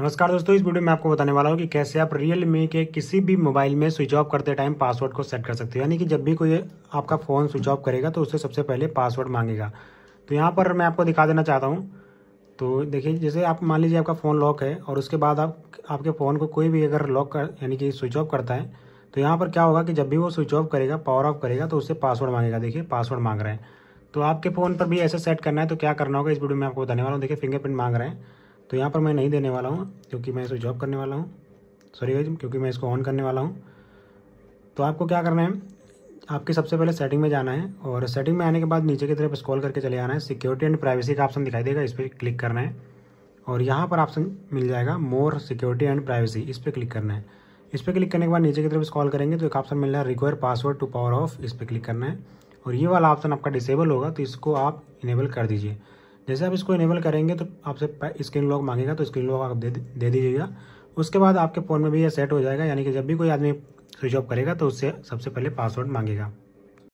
नमस्कार दोस्तों इस वीडियो में आपको बताने वाला हूँ कि कैसे आप रियल मी के किसी भी मोबाइल में स्विच ऑफ करते टाइम पासवर्ड को सेट कर सकते हो यानी कि जब भी कोई आपका फ़ोन स्विच ऑफ करेगा तो उससे सबसे पहले पासवर्ड मांगेगा तो यहाँ पर मैं आपको दिखा देना चाहता हूँ तो देखिए जैसे आप मान लीजिए आपका फ़ोन लॉक है और उसके बाद आप आपके फ़ोन को कोई भी अगर लॉक कर यानी कि स्विच ऑफ करता है तो यहाँ पर क्या होगा कि जब भी वो स्विच ऑफ करेगा पावर ऑफ करेगा तो उससे पासवर्ड मांगेगा देखिए पासवर्ड मांग रहे हैं तो आपके फ़ोन पर भी ऐसे सेट करना है तो क्या करना होगा इस वीडियो में आपको बताने वाला हूँ देखिए फिंगरप्रिंट मांग रहे हैं तो यहाँ पर मैं नहीं देने वाला हूँ क्योंकि मैं इसको जॉब करने वाला हूँ सॉरी भाई क्योंकि मैं इसको ऑन करने वाला हूँ तो आपको क्या करना है आपके सबसे पहले सेटिंग में जाना है और सेटिंग में आने के बाद नीचे की तरफ स्क्रॉल करके चले आना है सिक्योरिटी एंड प्राइवेसी का ऑप्शन दिखाई देगा इस पर क्लिक करना है और यहाँ पर ऑप्शन मिल जाएगा मोर सिक्योरिटी एंड प्राइवेसी इस पर क्लिक करना है इस पर क्लिक करने के बाद नीचे की तरफ स्क्रॉल करेंगे तो एक ऑप्शन मिल रहा है require password to power off इस पर क्लिक करना है और ये वाला ऑप्शन आपका डिसेबल होगा तो इसको आप इनेबल कर दीजिए जैसे आप इसको इनेबल करेंगे तो आपसे स्क्रीन लॉक मांगेगा तो स्क्रीन लॉक आप दे दे दीजिएगा उसके बाद आपके फ़ोन में भी ये सेट हो जाएगा यानी कि जब भी कोई आदमी स्विच ऑफ करेगा तो उससे सबसे पहले पासवर्ड मांगेगा